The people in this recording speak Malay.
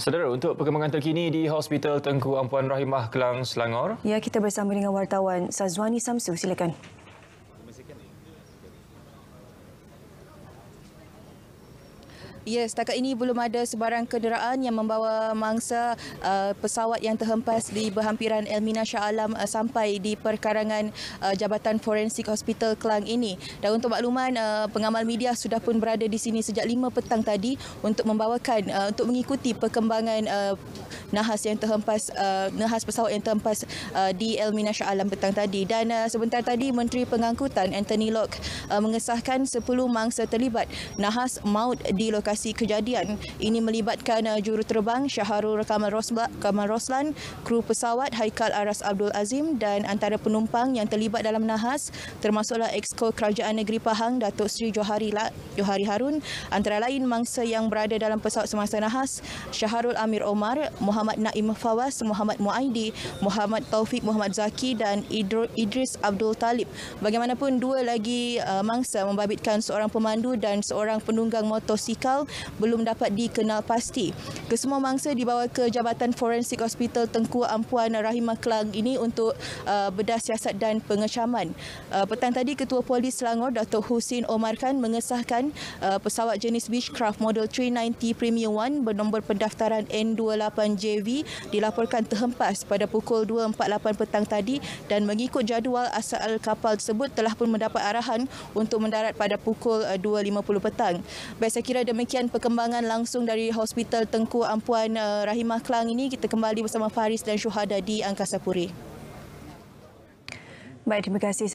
Saudara, untuk perkembangan terkini di Hospital Tengku Ampuan Rahimah, Kelang, Selangor. Ya, kita bersama dengan wartawan Sazwani Samsu. Silakan. Ya, setakat ini belum ada sebarang kenderaan yang membawa mangsa uh, pesawat yang terhempas di berhampiran Elmina Shah Alam uh, sampai di perkarangan uh, Jabatan Forensik Hospital Kelang ini. Dan untuk makluman, uh, pengamal media sudah pun berada di sini sejak 5 petang tadi untuk membawakan, uh, untuk mengikuti perkembangan uh, nahas yang terhempas, uh, nahas pesawat yang terhempas uh, di Elmina Shah Alam petang tadi. Dan uh, sebentar tadi, Menteri Pengangkutan Anthony Locke uh, mengesahkan 10 mangsa terlibat nahas maut di lokasi lokasi kejadian. Ini melibatkan uh, juruterbang Syaharul Kamal, Rosla, Kamal Roslan, kru pesawat Haikal Aras Abdul Azim dan antara penumpang yang terlibat dalam nahas termasuklah Exco Kerajaan Negeri Pahang Datuk Sri Johari, La, Johari Harun antara lain mangsa yang berada dalam pesawat semasa nahas Syaharul Amir Omar, Muhammad Naim Fawaz, Muhammad Muaidi, Muhammad Taufik Muhammad Zaki dan Idris Abdul Talib. Bagaimanapun dua lagi uh, mangsa membabitkan seorang pemandu dan seorang penunggang motosikal meninggal belum dapat dikenal pasti. Kesemua mangsa dibawa ke Jabatan Forensik Hospital Tengku Ampuan Rahimah Kelang ini untuk uh, bedah siasat dan pengecaman. Uh, petang tadi Ketua Polis Selangor Dr. Husin Omar Khan mengesahkan uh, pesawat jenis Beechcraft model 390 Premium One bernombor pendaftaran N28JV dilaporkan terhempas pada pukul 2.48 petang tadi dan mengikut jadual asal kapal tersebut telah pun mendapat arahan untuk mendarat pada pukul 2.50 uh, petang. Baik, saya kira demikian demikian perkembangan langsung dari Hospital Tengku Ampuan eh, Rahimah Kelang ini. Kita kembali bersama Faris dan Syuhada di Angkasa Puri. Baik, terima kasih.